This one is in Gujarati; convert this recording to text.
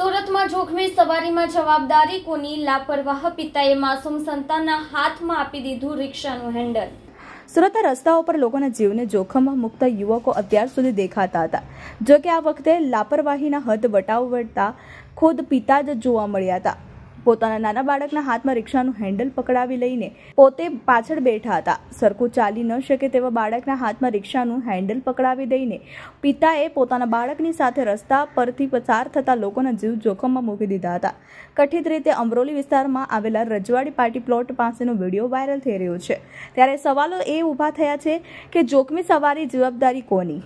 સુરતમાં જોખમી સવારીમાં જવાબદારી કોની લાપરવાહ પિતાએ માસુમ સંતાનના હાથમાં આપી દીધું રિક્ષાનું હેન્ડલ સુરતના રસ્તાઓ પર લોકોના જીવને જોખમમાં મૂકતા યુવકો અત્યાર સુધી દેખાતા હતા જો કે આ વખતે લાપરવાહીના હદ વટાવતા ખુદ પિતા જ જોવા મળ્યા હતા પોતાના નાના બાળકના હાથમાં રિક્ષાનું હેન્ડલ પકડાવી લઈને પોતે પાછળ બેઠા હતા સરખું ચાલી ન શકે તેવા બાળકના હાથમાં રિક્ષાનું હેન્ડલ પકડાવી દઈને પિતાએ પોતાના બાળકની સાથે રસ્તા પરથી પસાર થતા લોકોના જીવ જોખમમાં મૂકી દીધા હતા કથિત રીતે અમરોલી વિસ્તારમાં આવેલા રજવાડી પાર્ટી પ્લોટ પાસેનો વિડીયો વાયરલ થઈ રહ્યો છે ત્યારે સવાલો એ ઊભા થયા છે કે જોખમી સવારી જવાબદારી કોની